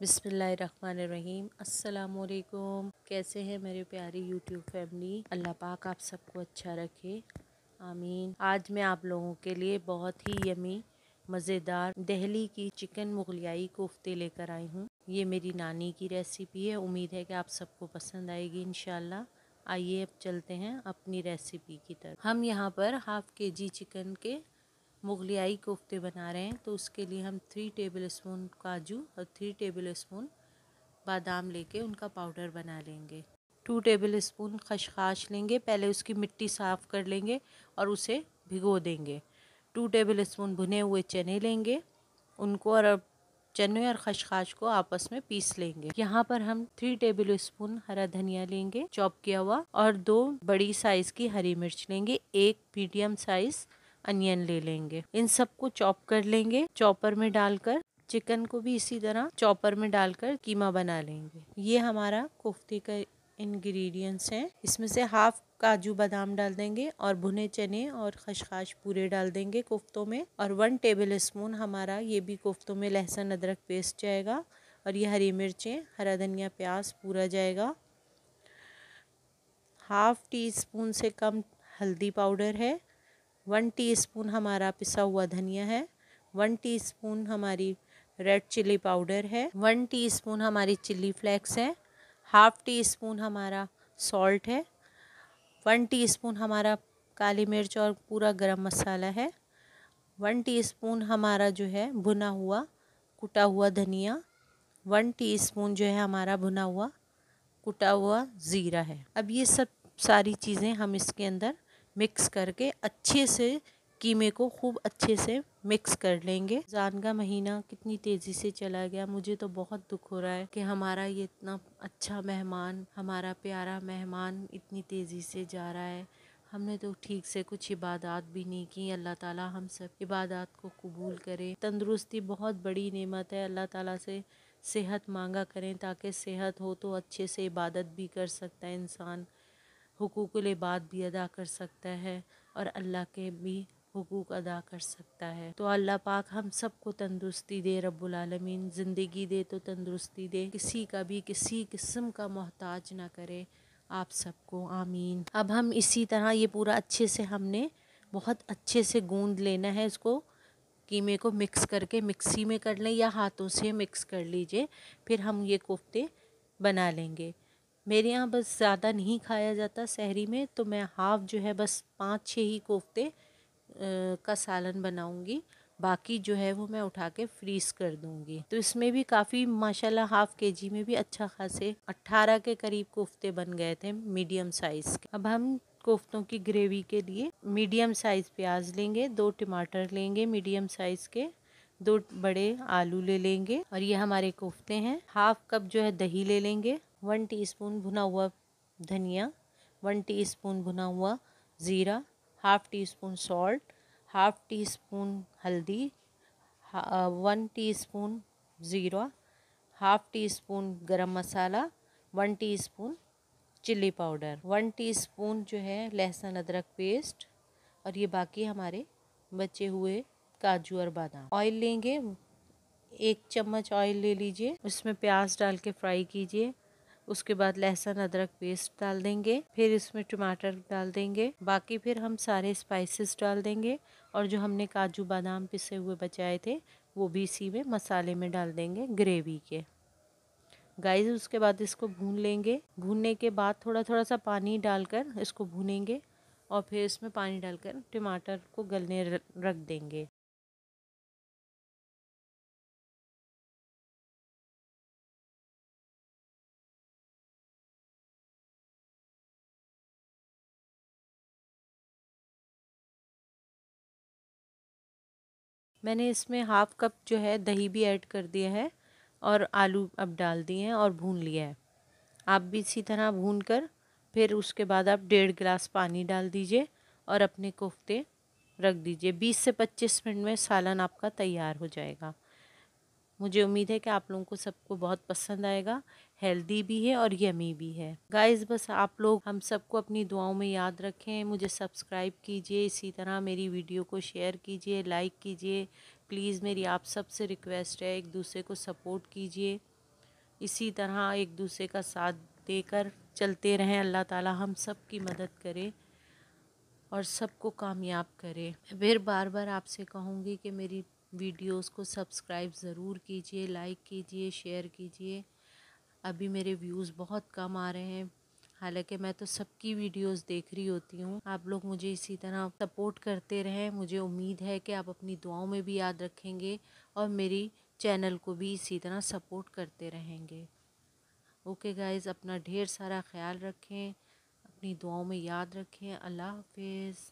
बिसमीम असलकुम कैसे हैं मेरे प्यारी यूट्यूब फैमिली अल्लाह पाक आप सबको अच्छा रखे आमीन आज मैं आप लोगों के लिए बहुत ही यमी मज़ेदार दहली की चिकन मुगलियाई कोफ्ते लेकर आई हूँ ये मेरी नानी की रेसिपी है उम्मीद है कि आप सबको पसंद आएगी इन आइए अब चलते हैं अपनी रेसिपी की तरफ हम यहाँ पर हाफ़ के जी चिकन के मुगलियाई कोफ्ते बना रहे हैं तो उसके लिए हम थ्री टेबल स्पून काजू और थ्री टेबल स्पून बादाम लेके उनका पाउडर बना लेंगे टू टेबल स्पून खशखाश लेंगे पहले उसकी मिट्टी साफ़ कर लेंगे और उसे भिगो देंगे टू टेबल स्पून भुने हुए चने लेंगे उनको और चने और खशखाश को आपस में पीस लेंगे यहाँ पर हम थ्री टेबल स्पून हरा धनिया लेंगे चॉप किया हुआ और दो बड़ी साइज़ की हरी मिर्च लेंगे एक मीडियम साइज़ अनियन ले लेंगे इन सबको चॉप कर लेंगे चॉपर में डालकर चिकन को भी इसी तरह चॉपर में डालकर कीमा बना लेंगे ये हमारा कोफ्ते का इंग्रेडिएंट्स हैं इसमें से हाफ काजू बादाम डाल देंगे और भुने चने और खशखाश पूरे डाल देंगे कोफ्तों में और वन टेबल स्पून हमारा ये भी कोफ्तों में लहसुन अदरक पेस्ट जाएगा और ये हरी मिर्चें हरा धनिया प्याज पूरा जाएगा हाफ टी स्पून से कम हल्दी पाउडर है वन टीस्पून हमारा पिसा हुआ धनिया है वन टीस्पून हमारी रेड चिल्ली पाउडर है वन टीस्पून हमारी चिल्ली फ्लेक्स है हाफ़ टी स्पून हमारा सॉल्ट है वन टीस्पून हमारा काली मिर्च और पूरा गरम मसाला है वन टीस्पून हमारा जो है भुना हुआ कुटा हुआ धनिया वन टीस्पून जो है हमारा भुना हुआ कुटा हुआ ज़ीरा है अब ये सब सारी चीज़ें हम इसके अंदर मिक्स करके अच्छे से कीमे को खूब अच्छे से मिक्स कर लेंगे जान का महीना कितनी तेज़ी से चला गया मुझे तो बहुत दुख हो रहा है कि हमारा ये इतना अच्छा मेहमान हमारा प्यारा मेहमान इतनी तेज़ी से जा रहा है हमने तो ठीक से कुछ इबादत भी नहीं की अल्लाह ताला हम सब इबादत को कबूल करें तंदरुस्ती बहुत बड़ी नेमत है अल्लाह ताला से सेहत मांगा करें ताकि सेहत हो तो अच्छे से इबादत भी कर सकता है इंसान हुकूक़ुल इबाद भी अदा कर सकता है और अल्लाह के भी हकूक़ अदा कर सकता है तो अल्लाह पाक हम सबको तंदुरुस्ती दे रबालमीन ज़िंदगी दे तो तंदुरुस्ती दे किसी का भी किसी किस्म का मोहताज ना करे आप सबको आमीन अब हम इसी तरह ये पूरा अच्छे से हमने बहुत अच्छे से गूंद लेना है इसको कीमे को मिक्स करके मिक्सी में कर लें या हाथों से मिक्स कर लीजिए फिर हम ये कोफ्ते बना लेंगे मेरे यहाँ बस ज़्यादा नहीं खाया जाता शहरी में तो मैं हाफ़ जो है बस पाँच छः ही कोफ्ते का सालन बनाऊँगी बाकी जो है वो मैं उठा के फ्रीज़ कर दूँगी तो इसमें भी काफ़ी माशाल्लाह हाफ़ के जी में भी अच्छा खासे अट्ठारह के करीब कोफ्ते बन गए थे मीडियम साइज़ के अब हम कोफ्तों की ग्रेवी के लिए मीडियम साइज़ प्याज लेंगे दो टमाटर लेंगे मीडियम साइज़ के दो बड़े आलू ले लेंगे और ये हमारे कोफ्ते हैं हाफ कप जो है दही ले लेंगे वन टीस्पून भुना हुआ धनिया वन टीस्पून भुना हुआ ज़ीरा half teaspoon salt half teaspoon हल्दी वन टी स्पून ज़ीरा हाफ़ टी स्पून गरम मसाला one teaspoon chilli powder one teaspoon जो है लहसुन अदरक पेस्ट और ये बाकी हमारे बचे हुए काजू और बादाम ऑयल लेंगे एक चम्मच ऑयल ले लीजिए उसमें प्याज डाल के फ्राई कीजिए उसके बाद लहसुन अदरक पेस्ट डाल देंगे फिर इसमें टमाटर डाल देंगे बाकी फिर हम सारे स्पाइसेस डाल देंगे और जो हमने काजू बादाम पिसे हुए बचाए थे वो भी इसी में मसाले में डाल देंगे ग्रेवी के गाइस उसके बाद इसको भून लेंगे भूनने के बाद थोड़ा थोड़ा सा पानी डालकर इसको भूनेंगे और फिर इसमें पानी डालकर टमाटर को गलने रख देंगे मैंने इसमें हाफ़ कप जो है दही भी ऐड कर दिया है और आलू अब डाल दिए हैं और भून लिया है आप भी इसी तरह भून कर फिर उसके बाद आप डेढ़ गिलास पानी डाल दीजिए और अपने कोफ्ते रख दीजिए 20 से 25 मिनट में सालन आपका तैयार हो जाएगा मुझे उम्मीद है कि आप लोगों को सबको बहुत पसंद आएगा हेल्दी भी है और यमी भी है गाइस बस आप लोग हम सबको अपनी दुआओं में याद रखें मुझे सब्सक्राइब कीजिए इसी तरह मेरी वीडियो को शेयर कीजिए लाइक कीजिए प्लीज़ मेरी आप सब से रिक्वेस्ट है एक दूसरे को सपोर्ट कीजिए इसी तरह एक दूसरे का साथ देकर चलते रहें अल्लाह ताला हम सब की मदद करे और सबको कामयाब करे फिर बार बार आपसे कहूँगी कि मेरी वीडियोस को सब्सक्राइब ज़रूर कीजिए लाइक कीजिए शेयर कीजिए अभी मेरे व्यूज़ बहुत कम आ रहे हैं हालांकि मैं तो सबकी वीडियोस देख रही होती हूँ आप लोग मुझे इसी तरह सपोर्ट करते रहें मुझे उम्मीद है कि आप अपनी दुआओं में भी याद रखेंगे और मेरी चैनल को भी इसी तरह सपोर्ट करते रहेंगे ओके गाइज़ अपना ढेर सारा ख्याल रखें अपनी दुआओं में याद रखें अल्लाह हाफिज़